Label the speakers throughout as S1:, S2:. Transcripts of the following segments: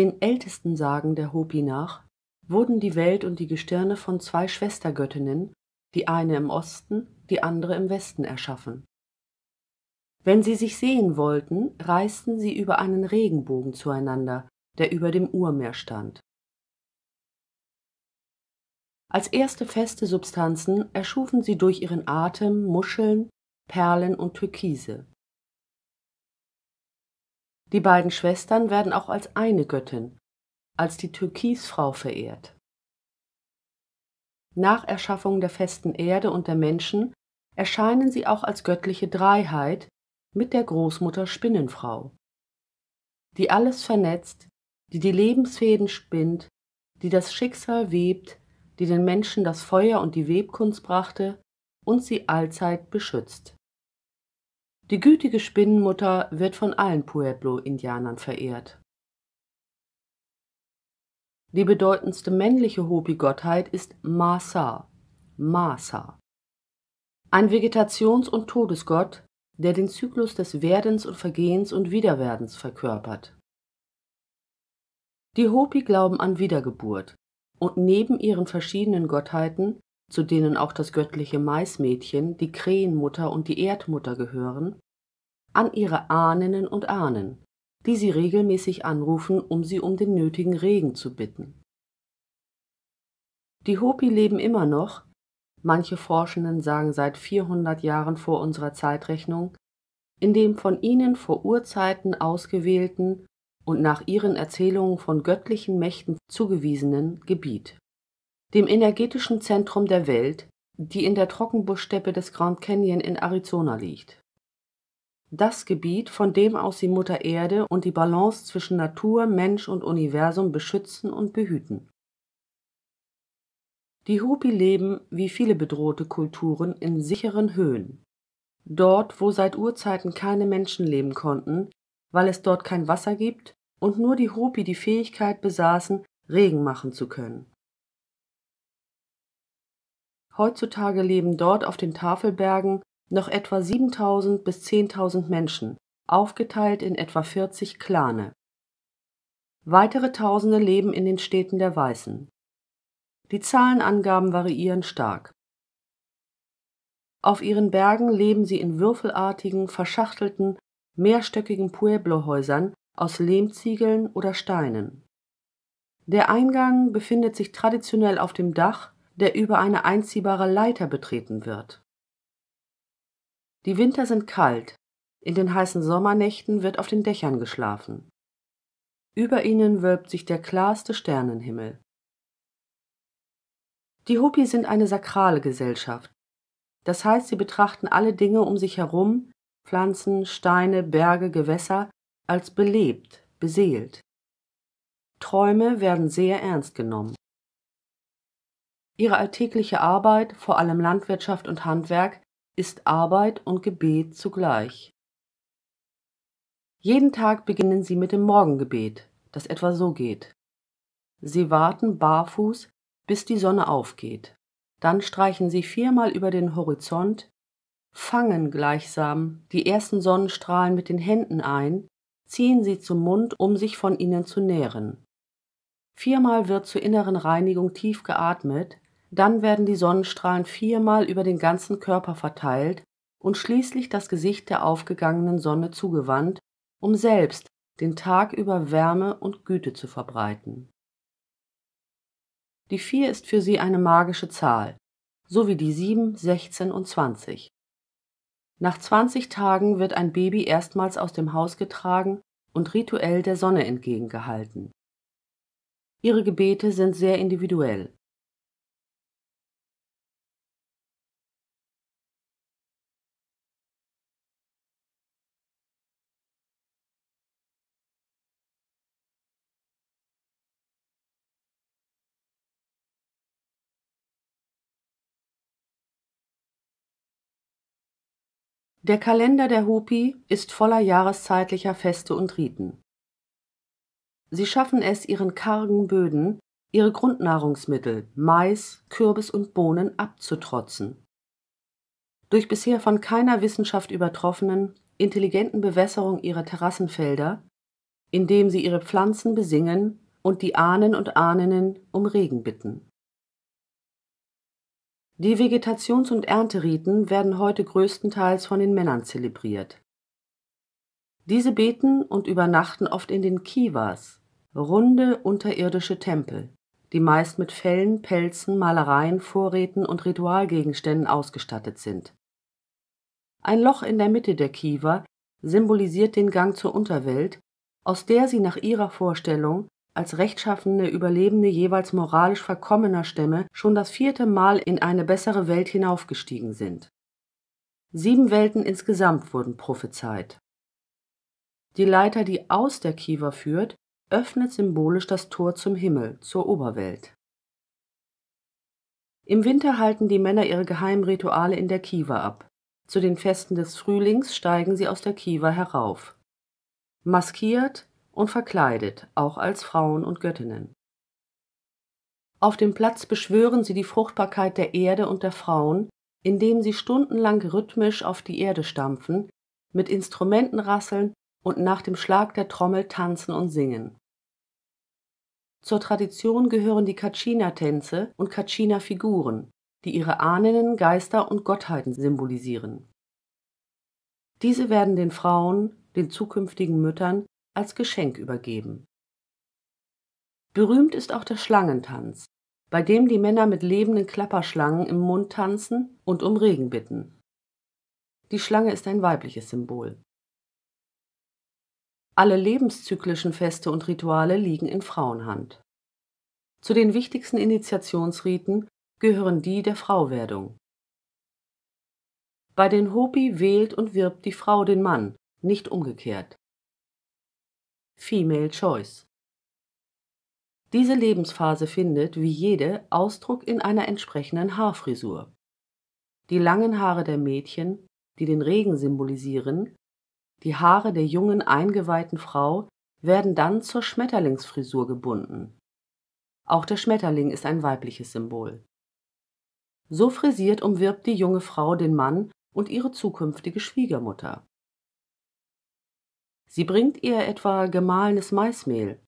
S1: Den ältesten Sagen der Hopi nach wurden die Welt und die Gestirne von zwei Schwestergöttinnen, die eine im Osten, die andere im Westen erschaffen. Wenn sie sich sehen wollten, reisten sie über einen Regenbogen zueinander, der über dem Urmeer stand. Als erste feste Substanzen erschufen sie durch ihren Atem Muscheln, Perlen und Türkise. Die beiden Schwestern werden auch als eine Göttin, als die Türkisfrau verehrt. Nach Erschaffung der festen Erde und der Menschen erscheinen sie auch als göttliche Dreiheit mit der Großmutter Spinnenfrau, die alles vernetzt, die die Lebensfäden spinnt, die das Schicksal webt, die den Menschen das Feuer und die Webkunst brachte und sie allzeit beschützt. Die gütige Spinnenmutter wird von allen Pueblo-Indianern verehrt. Die bedeutendste männliche Hopi-Gottheit ist Masa, Masa, ein Vegetations- und Todesgott, der den Zyklus des Werdens und Vergehens und Wiederwerdens verkörpert. Die Hopi glauben an Wiedergeburt und neben ihren verschiedenen Gottheiten zu denen auch das göttliche Maismädchen, die Krähenmutter und die Erdmutter gehören, an ihre Ahnen und Ahnen, die sie regelmäßig anrufen, um sie um den nötigen Regen zu bitten. Die Hopi leben immer noch, manche Forschenden sagen seit 400 Jahren vor unserer Zeitrechnung, in dem von ihnen vor Urzeiten ausgewählten und nach ihren Erzählungen von göttlichen Mächten zugewiesenen Gebiet dem energetischen Zentrum der Welt, die in der Trockenbuschsteppe des Grand Canyon in Arizona liegt. Das Gebiet, von dem aus sie Mutter Erde und die Balance zwischen Natur, Mensch und Universum beschützen und behüten. Die Hopi leben, wie viele bedrohte Kulturen, in sicheren Höhen. Dort, wo seit Urzeiten keine Menschen leben konnten, weil es dort kein Wasser gibt und nur die Hopi die Fähigkeit besaßen, Regen machen zu können Heutzutage leben dort auf den Tafelbergen noch etwa 7.000 bis 10.000 Menschen, aufgeteilt in etwa 40 Klane. Weitere Tausende leben in den Städten der Weißen. Die Zahlenangaben variieren stark. Auf ihren Bergen leben sie in würfelartigen, verschachtelten, mehrstöckigen Pueblohäusern aus Lehmziegeln oder Steinen. Der Eingang befindet sich traditionell auf dem Dach der über eine einziehbare Leiter betreten wird. Die Winter sind kalt, in den heißen Sommernächten wird auf den Dächern geschlafen. Über ihnen wölbt sich der klarste Sternenhimmel. Die Hopi sind eine sakrale Gesellschaft. Das heißt, sie betrachten alle Dinge um sich herum, Pflanzen, Steine, Berge, Gewässer, als belebt, beseelt. Träume werden sehr ernst genommen Ihre alltägliche Arbeit, vor allem Landwirtschaft und Handwerk, ist Arbeit und Gebet zugleich. Jeden Tag beginnen sie mit dem Morgengebet, das etwa so geht. Sie warten barfuß, bis die Sonne aufgeht. Dann streichen sie viermal über den Horizont, fangen gleichsam die ersten Sonnenstrahlen mit den Händen ein, ziehen sie zum Mund, um sich von ihnen zu nähren. Viermal wird zur inneren Reinigung tief geatmet, dann werden die Sonnenstrahlen viermal über den ganzen Körper verteilt und schließlich das Gesicht der aufgegangenen Sonne zugewandt, um selbst den Tag über Wärme und Güte zu verbreiten. Die vier ist für sie eine magische Zahl, so wie die sieben, sechzehn und zwanzig. Nach zwanzig Tagen wird ein Baby erstmals aus dem Haus getragen und rituell der Sonne entgegengehalten. Ihre Gebete sind sehr individuell. Der Kalender der Hopi ist voller jahreszeitlicher Feste und Riten. Sie schaffen es ihren kargen Böden, ihre Grundnahrungsmittel Mais, Kürbis und Bohnen abzutrotzen. Durch bisher von keiner Wissenschaft übertroffenen, intelligenten Bewässerung ihrer Terrassenfelder, indem sie ihre Pflanzen besingen und die Ahnen und Ahninnen um Regen bitten die Vegetations und Ernteriten werden heute größtenteils von den Männern zelebriert. Diese beten und übernachten oft in den Kivas, runde unterirdische Tempel, die meist mit Fellen, Pelzen, Malereien, Vorräten und Ritualgegenständen ausgestattet sind. Ein Loch in der Mitte der Kiva symbolisiert den Gang zur Unterwelt, aus der sie nach ihrer Vorstellung als rechtschaffene Überlebende jeweils moralisch verkommener Stämme schon das vierte Mal in eine bessere Welt hinaufgestiegen sind. Sieben Welten insgesamt wurden prophezeit. Die Leiter, die aus der Kiva führt, öffnet symbolisch das Tor zum Himmel, zur Oberwelt. Im Winter halten die Männer ihre geheimen Rituale in der Kiva ab. Zu den Festen des Frühlings steigen sie aus der Kiva herauf. Maskiert, und verkleidet, auch als Frauen und Göttinnen. Auf dem Platz beschwören sie die Fruchtbarkeit der Erde und der Frauen, indem sie stundenlang rhythmisch auf die Erde stampfen, mit Instrumenten rasseln und nach dem Schlag der Trommel tanzen und singen. Zur Tradition gehören die Kachina-Tänze und Kachina-Figuren, die ihre Ahnen, Geister und Gottheiten symbolisieren. Diese werden den Frauen, den zukünftigen Müttern als Geschenk übergeben. Berühmt ist auch der Schlangentanz, bei dem die Männer mit lebenden Klapperschlangen im Mund tanzen und um Regen bitten. Die Schlange ist ein weibliches Symbol. Alle lebenszyklischen Feste und Rituale liegen in Frauenhand. Zu den wichtigsten Initiationsriten gehören die der Frauwerdung. Bei den Hopi wählt und wirbt die Frau den Mann, nicht umgekehrt. Female Choice. Diese Lebensphase findet, wie jede, Ausdruck in einer entsprechenden Haarfrisur. Die langen Haare der Mädchen, die den Regen symbolisieren, die Haare der jungen eingeweihten Frau werden dann zur Schmetterlingsfrisur gebunden. Auch der Schmetterling ist ein weibliches Symbol. So frisiert umwirbt die junge Frau den Mann und ihre zukünftige Schwiegermutter. Sie bringt ihr etwa gemahlenes Maismehl,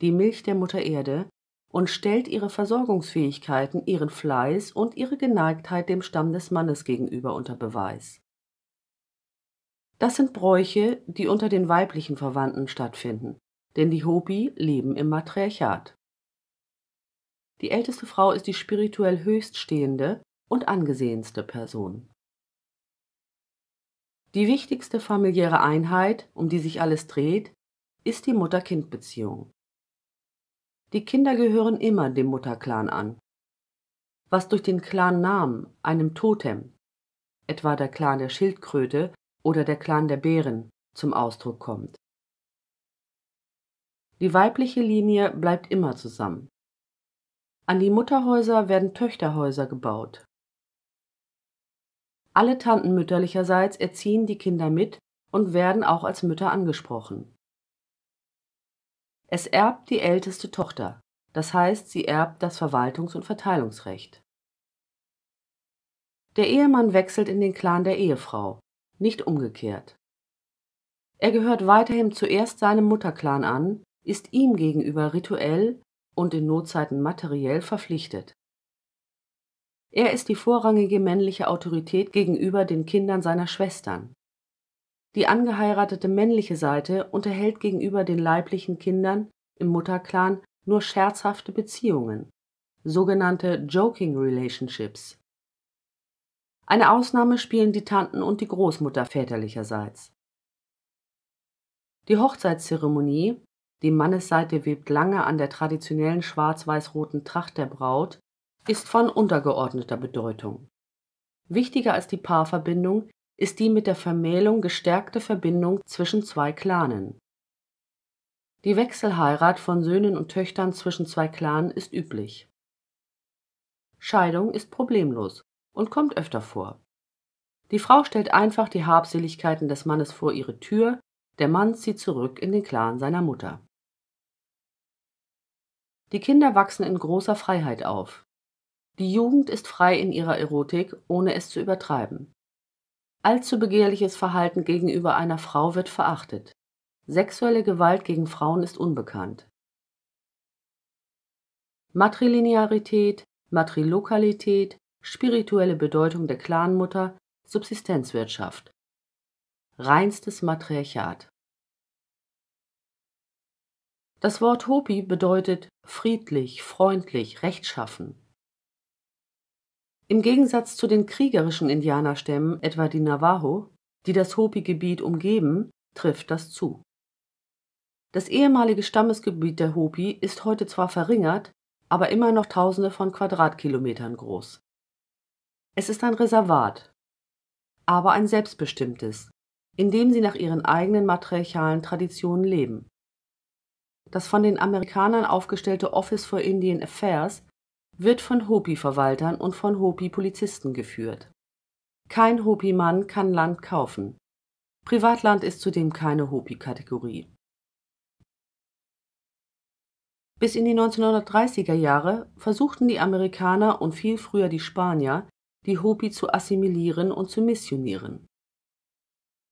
S1: die Milch der Mutter Erde, und stellt ihre Versorgungsfähigkeiten, ihren Fleiß und ihre Geneigtheit dem Stamm des Mannes gegenüber unter Beweis. Das sind Bräuche, die unter den weiblichen Verwandten stattfinden, denn die Hopi leben im Matriarchat. Die älteste Frau ist die spirituell höchststehende und angesehenste Person. Die wichtigste familiäre Einheit, um die sich alles dreht, ist die Mutter-Kind-Beziehung. Die Kinder gehören immer dem Mutterclan an. Was durch den Clan-Namen, einem Totem, etwa der Clan der Schildkröte oder der Clan der Bären, zum Ausdruck kommt. Die weibliche Linie bleibt immer zusammen. An die Mutterhäuser werden Töchterhäuser gebaut. Alle Tanten mütterlicherseits erziehen die Kinder mit und werden auch als Mütter angesprochen. Es erbt die älteste Tochter, das heißt, sie erbt das Verwaltungs- und Verteilungsrecht. Der Ehemann wechselt in den Clan der Ehefrau, nicht umgekehrt. Er gehört weiterhin zuerst seinem Mutterclan an, ist ihm gegenüber rituell und in Notzeiten materiell verpflichtet er ist die vorrangige männliche Autorität gegenüber den Kindern seiner Schwestern. Die angeheiratete männliche Seite unterhält gegenüber den leiblichen Kindern im Mutterclan nur scherzhafte Beziehungen, sogenannte Joking Relationships. Eine Ausnahme spielen die Tanten und die Großmutter väterlicherseits. Die Hochzeitszeremonie, die Mannesseite webt lange an der traditionellen schwarz-weiß-roten Tracht der Braut ist von untergeordneter Bedeutung. Wichtiger als die Paarverbindung ist die mit der Vermählung gestärkte Verbindung zwischen zwei Clanen. Die Wechselheirat von Söhnen und Töchtern zwischen zwei Clanen ist üblich. Scheidung ist problemlos und kommt öfter vor. Die Frau stellt einfach die Habseligkeiten des Mannes vor ihre Tür, der Mann zieht zurück in den Clan seiner Mutter. Die Kinder wachsen in großer Freiheit auf. Die Jugend ist frei in ihrer Erotik, ohne es zu übertreiben. Allzu begehrliches Verhalten gegenüber einer Frau wird verachtet. Sexuelle Gewalt gegen Frauen ist unbekannt. Matrilinearität, Matrilokalität, spirituelle Bedeutung der Clanmutter, Subsistenzwirtschaft. Reinstes Matriarchat. Das Wort Hopi bedeutet friedlich, freundlich, rechtschaffen. Im Gegensatz zu den kriegerischen Indianerstämmen, etwa die Navajo, die das Hopi-Gebiet umgeben, trifft das zu. Das ehemalige Stammesgebiet der Hopi ist heute zwar verringert, aber immer noch Tausende von Quadratkilometern groß. Es ist ein Reservat, aber ein selbstbestimmtes, in dem sie nach ihren eigenen matriarchalen Traditionen leben. Das von den Amerikanern aufgestellte Office for Indian Affairs wird von Hopi-Verwaltern und von Hopi-Polizisten geführt. Kein Hopi-Mann kann Land kaufen. Privatland ist zudem keine Hopi-Kategorie. Bis in die 1930er Jahre versuchten die Amerikaner und viel früher die Spanier, die Hopi zu assimilieren und zu missionieren.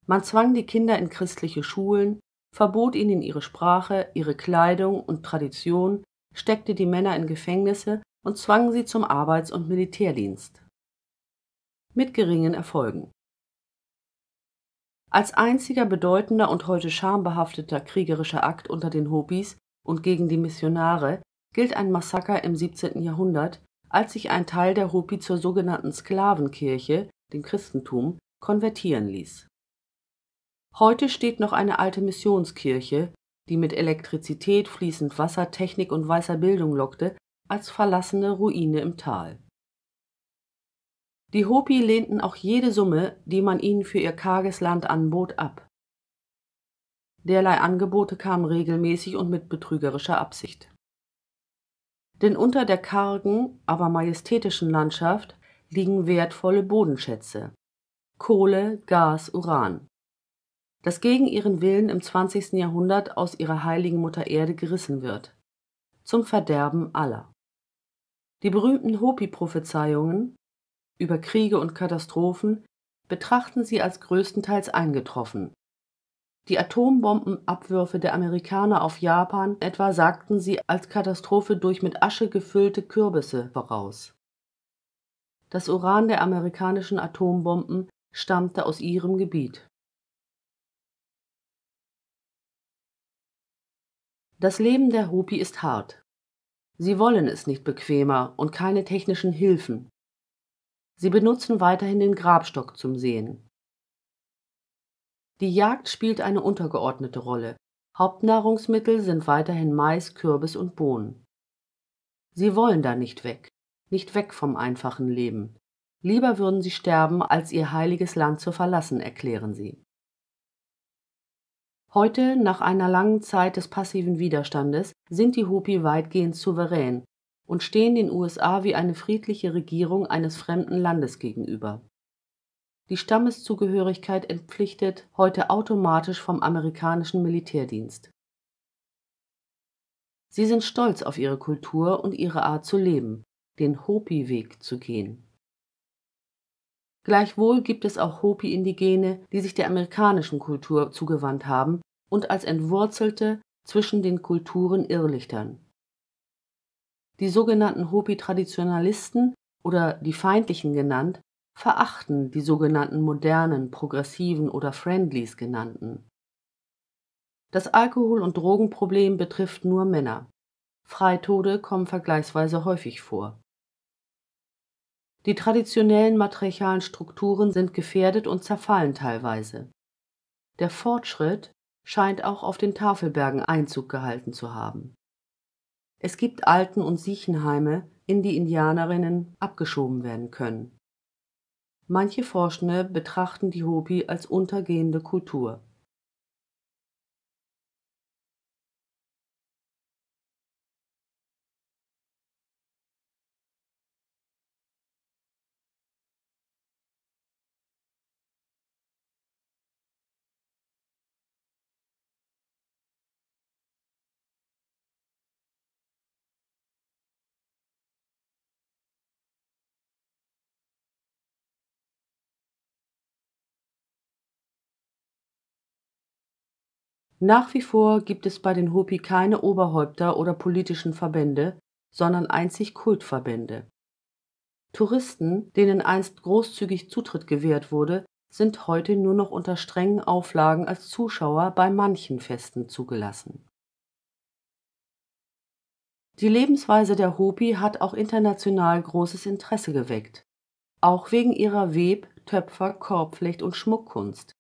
S1: Man zwang die Kinder in christliche Schulen, verbot ihnen ihre Sprache, ihre Kleidung und Tradition, steckte die Männer in Gefängnisse und zwangen sie zum Arbeits- und Militärdienst. Mit geringen Erfolgen. Als einziger bedeutender und heute schambehafteter kriegerischer Akt unter den Hopis und gegen die Missionare gilt ein Massaker im 17. Jahrhundert, als sich ein Teil der Hopi zur sogenannten Sklavenkirche, dem Christentum, konvertieren ließ. Heute steht noch eine alte Missionskirche, die mit Elektrizität, fließend Wasser, Technik und weißer Bildung lockte, als verlassene Ruine im Tal. Die Hopi lehnten auch jede Summe, die man ihnen für ihr karges Land anbot, ab. Derlei Angebote kamen regelmäßig und mit betrügerischer Absicht. Denn unter der kargen, aber majestätischen Landschaft liegen wertvolle Bodenschätze Kohle, Gas, Uran, das gegen ihren Willen im 20. Jahrhundert aus ihrer heiligen Mutter Erde gerissen wird, zum Verderben aller. Die berühmten Hopi-Prophezeiungen über Kriege und Katastrophen betrachten sie als größtenteils eingetroffen. Die Atombombenabwürfe der Amerikaner auf Japan etwa sagten sie als Katastrophe durch mit Asche gefüllte Kürbisse voraus. Das Uran der amerikanischen Atombomben stammte aus ihrem Gebiet. Das Leben der Hopi ist hart. Sie wollen es nicht bequemer und keine technischen Hilfen. Sie benutzen weiterhin den Grabstock zum Sehen. Die Jagd spielt eine untergeordnete Rolle. Hauptnahrungsmittel sind weiterhin Mais, Kürbis und Bohnen. Sie wollen da nicht weg, nicht weg vom einfachen Leben. Lieber würden sie sterben, als ihr heiliges Land zu verlassen, erklären sie Heute, nach einer langen Zeit des passiven Widerstandes, sind die Hopi weitgehend souverän und stehen den USA wie eine friedliche Regierung eines fremden Landes gegenüber. Die Stammeszugehörigkeit entpflichtet heute automatisch vom amerikanischen Militärdienst. Sie sind stolz auf ihre Kultur und ihre Art zu leben, den Hopi-Weg zu gehen Gleichwohl gibt es auch Hopi-Indigene, die sich der amerikanischen Kultur zugewandt haben und als Entwurzelte zwischen den Kulturen irrlichtern. Die sogenannten Hopi-Traditionalisten oder die Feindlichen genannt, verachten die sogenannten modernen, progressiven oder Friendlies genannten. Das Alkohol- und Drogenproblem betrifft nur Männer. Freitode kommen vergleichsweise häufig vor die traditionellen matriarchalen Strukturen sind gefährdet und zerfallen teilweise. Der Fortschritt scheint auch auf den Tafelbergen Einzug gehalten zu haben. Es gibt Alten- und Siechenheime, in die Indianerinnen abgeschoben werden können. Manche Forschende betrachten die Hopi als untergehende Kultur Nach wie vor gibt es bei den Hopi keine Oberhäupter oder politischen Verbände, sondern einzig Kultverbände. Touristen, denen einst großzügig Zutritt gewährt wurde, sind heute nur noch unter strengen Auflagen als Zuschauer bei manchen Festen zugelassen. Die Lebensweise der Hopi hat auch international großes Interesse geweckt, auch wegen ihrer Web Töpfer Korbflecht und Schmuckkunst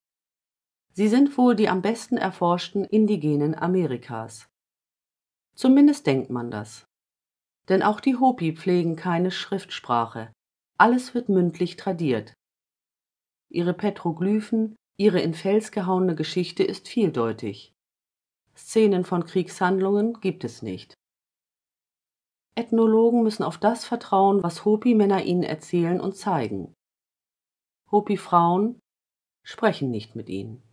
S1: Sie sind wohl die am besten erforschten Indigenen Amerikas. Zumindest denkt man das. Denn auch die Hopi pflegen keine Schriftsprache. Alles wird mündlich tradiert. Ihre Petroglyphen, ihre in Fels gehauene Geschichte ist vieldeutig. Szenen von Kriegshandlungen gibt es nicht. Ethnologen müssen auf das vertrauen, was Hopi-Männer ihnen erzählen und zeigen. Hopi-Frauen sprechen nicht mit ihnen.